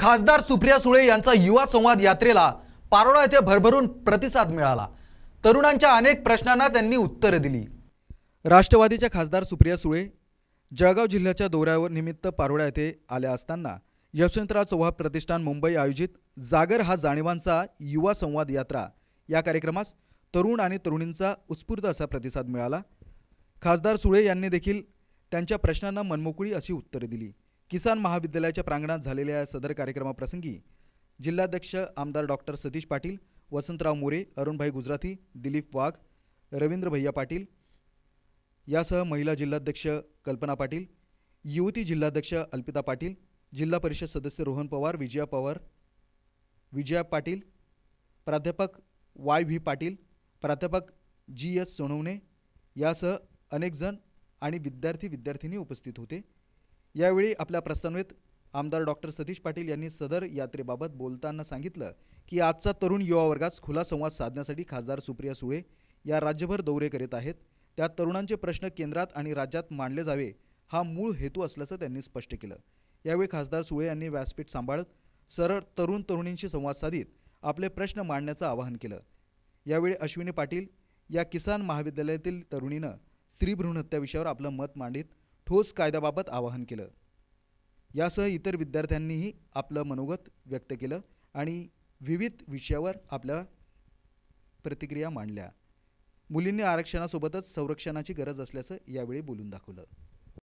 खासदार सुप्रिया सुळे यांचा युवा संवाद यात्रेला पारोळा येथे भरभरून प्रतिसाद मिळाला तरुणांच्या अनेक प्रश्नांना त्यांनी उत्तरं दिली राष्ट्रवादीच्या खासदार सुप्रिया सुळे जळगाव जिल्ह्याच्या दौऱ्यावर निमित्त पारोळा येथे आल्या असताना यशवंतराव चव्हाण प्रतिष्ठान मुंबई आयोजित जागर हा जाणिवांचा युवा संवाद यात्रा या कार्यक्रमास तरुण आणि तरुणींचा उत्स्फूर्त असा प्रतिसाद मिळाला खासदार सुळे यांनी देखील त्यांच्या प्रश्नांना मनमोकळी अशी उत्तरे दिली किसान महाविद्यालयाच्या प्रांगणात झालेल्या सदर कार्यक्रमाप्रसंगी जिल्हाध्यक्ष आमदार डॉक्टर सतीश पाटील वसंतराव मोरे अरुणभाई गुजराती दिलीप वाघ रवींद्र भैया पाटील यासह महिला जिल्हाध्यक्ष कल्पना पाटील युवती जिल्हाध्यक्ष अल्पिता पाटील जिल्हा परिषद सदस्य रोहन पवार विजया पवार विजया पाटील प्राध्यापक वाय व्ही पाटील प्राध्यापक जी एस सोनवणे यासह अनेकजण आणि विद्यार्थी विद्यार्थिनी उपस्थित होते यावेळी आपल्या प्रस्तावनेत आमदार डॉक्टर सतीश पाटील यांनी सदर यात्रेबाबत बोलताना सांगितलं की आजचा तरुण युवा वर्गास खुला संवाद साधण्यासाठी खासदार सुप्रिया सुळे या राज्यभर दौरे करीत आहेत त्यात तरुणांचे प्रश्न केंद्रात आणि राज्यात मांडले जावे हा मूळ हेतू असल्याचं त्यांनी स्पष्ट केलं यावेळी खासदार सुळे यांनी व्यासपीठ सांभाळत सरळ तरुण तरुणींशी संवाद साधित आपले प्रश्न मांडण्याचं आवाहन केलं यावेळी अश्विनी पाटील या किसान महाविद्यालयातील तरुणीनं स्त्रीभ्रूण भ्रूणहत्या विषयावर आपलं मत मांडित ठोस कायद्याबाबत आवाहन केलं यासह इतर विद्यार्थ्यांनीही आपलं मनोगत व्यक्त केलं आणि विविध विषयावर आपल्या प्रतिक्रिया मांडल्या मुलींनी आरक्षणासोबतच संरक्षणाची गरज असल्याचं यावेळी बोलून दाखवलं